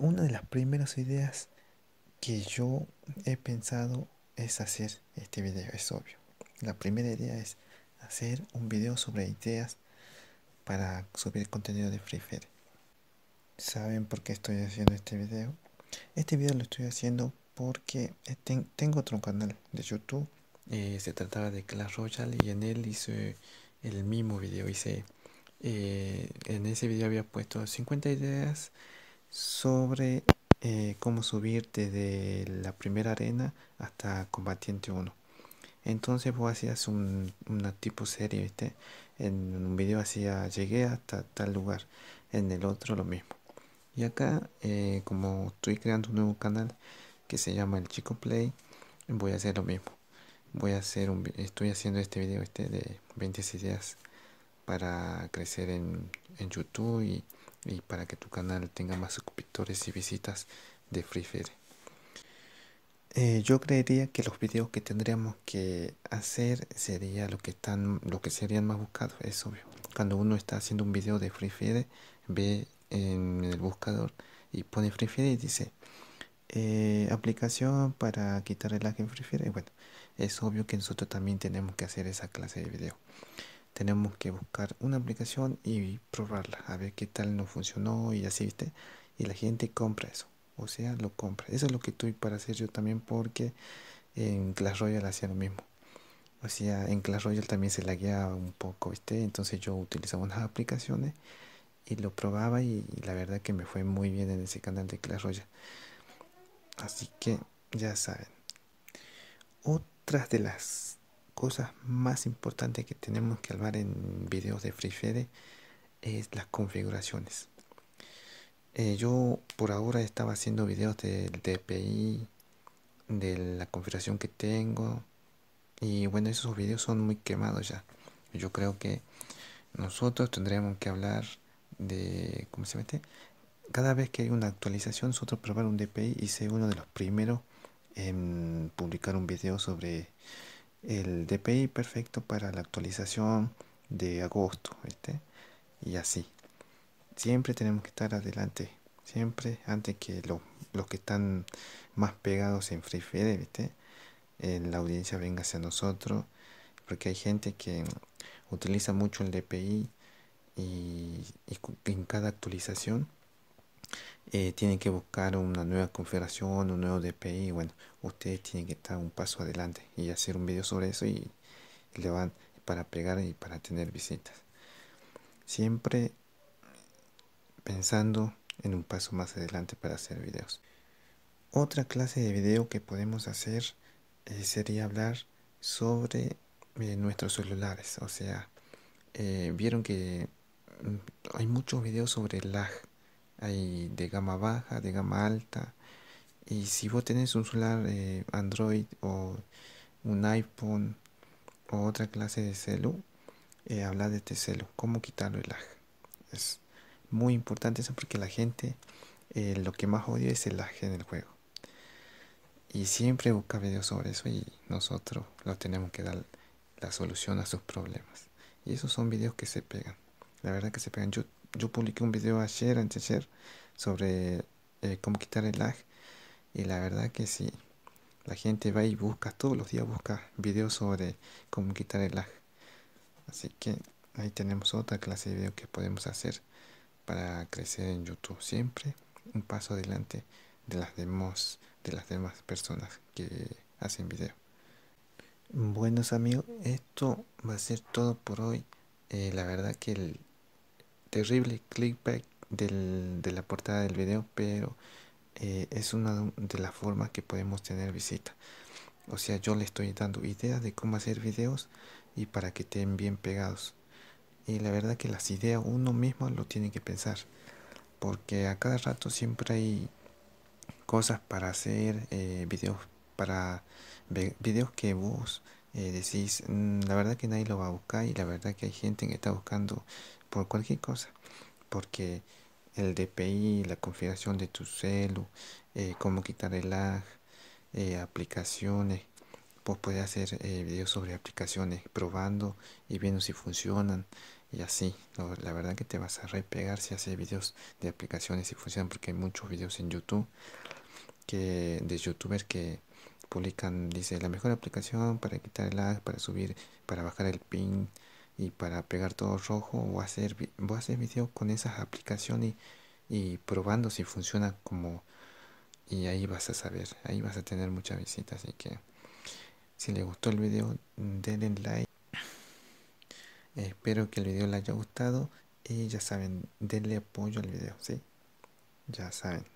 una de las primeras ideas que yo he pensado es hacer este video, es obvio. La primera idea es hacer un video sobre ideas para subir contenido de Free Fire. ¿Saben por qué estoy haciendo este video? Este video lo estoy haciendo porque tengo otro canal de YouTube. Eh, se trataba de Clash Royale y en él hice el mismo video. Hice eh, en ese video había puesto 50 ideas sobre eh, cómo subir desde la primera arena hasta combatiente 1 entonces vos hacías un, una tipo serie viste en un video hacía llegué hasta tal lugar en el otro lo mismo y acá eh, como estoy creando un nuevo canal que se llama el chico play voy a hacer lo mismo voy a hacer un estoy haciendo este video este de 20 ideas para crecer en, en youtube y y para que tu canal tenga más suscriptores y visitas de Free Fire. Eh, yo creería que los vídeos que tendríamos que hacer sería lo que están lo que serían más buscados es obvio cuando uno está haciendo un vídeo de free fire ve en el buscador y pone free fire y dice eh, aplicación para quitar el lag en free fire y bueno es obvio que nosotros también tenemos que hacer esa clase de video tenemos que buscar una aplicación y probarla, a ver qué tal no funcionó y así, ¿viste? Y la gente compra eso, o sea, lo compra. Eso es lo que tuve para hacer yo también porque en Clash Royale hacía lo mismo. O sea, en Clash Royale también se la lagueaba un poco, ¿viste? Entonces yo utilizaba unas aplicaciones y lo probaba y, la verdad que me fue muy bien en ese canal de Clash Royale. Así que ya saben. Otras de las cosas más importantes que tenemos que hablar en videos de Free es las configuraciones. Eh, yo por ahora estaba haciendo videos del DPI, de la configuración que tengo. Y bueno, esos videos son muy quemados ya. Yo creo que nosotros tendremos que hablar de, ¿cómo se mete? Cada vez que hay una actualización, nosotros probar un DPI y ser uno de los primeros en publicar un video sobre el DPI perfecto para la actualización de agosto ¿viste? y así siempre tenemos que estar adelante siempre antes que los que están más pegados en Free Fire ¿viste? En eh, la audiencia venga hacia nosotros porque hay gente que utiliza mucho el DPI y en cada actualización eh, tienen que buscar una nueva configuración, un nuevo DPI, bueno, ustedes tienen que estar un paso adelante y hacer un vídeo sobre eso y, le van para pegar y para tener visitas. Siempre pensando en un paso más adelante para hacer videos. Otra clase de video que podemos hacer eh, sería hablar sobre eh, nuestros celulares. O sea, vieron que mm, hay muchos videos sobre lag hay de gama baja, de gama alta. Y si vos tenés un celular eh, Android o un iPhone o otra clase de celu, eh, habla de este celu, cómo quitarlo el lag. Es muy importante eso porque la gente eh, lo que más odia es el lag en el juego. Y siempre busca videos sobre eso y nosotros lo tenemos que dar la solución a sus problemas. Y esos son videos que se pegan. La verdad que se pegan. YouTube yo publiqué un video ayer, antes ayer, sobre eh, cómo quitar el lag. Y la verdad que sí, la gente va y busca, todos los días busca videos sobre cómo quitar el lag. Así que ahí tenemos otra clase de video que podemos hacer para crecer en YouTube. Siempre un paso adelante de las demás, de las demás personas que hacen video. Buenos amigos, esto va a ser todo por hoy. Eh, la verdad que el, terrible clickbait del, de la portada del video, pero eh, es una de las formas que podemos tener visita. O sea, yo le estoy dando ideas de cómo hacer videos y para que estén bien pegados. Y la verdad que las ideas uno mismo lo tiene que pensar. Porque a cada rato siempre hay cosas para hacer, eh, videos para videos que vos eh, decís, mm, la verdad que nadie lo va a buscar y la verdad que hay gente que está buscando por cualquier cosa, porque el DPI, la configuración de tu celu, eh, cómo quitar el lag, eh, aplicaciones, pues puede hacer videos sobre aplicaciones, probando y viendo si funcionan y así. la verdad que te vas a repegar si haces videos de aplicaciones y funcionan, porque hay muchos videos en YouTube que de youtubers que publican, dice, la mejor aplicación para quitar el lag, para subir, para bajar el pin y para pegar todo rojo. Voy a hacer, voy hacer video con esas aplicaciones y, probando si funciona como... Y ahí vas a saber, ahí vas a tener mucha visita, así que... Si les gustó el video, denle like. Espero que el video les haya gustado. Y ya saben, denle apoyo al video, ¿sí? Ya saben.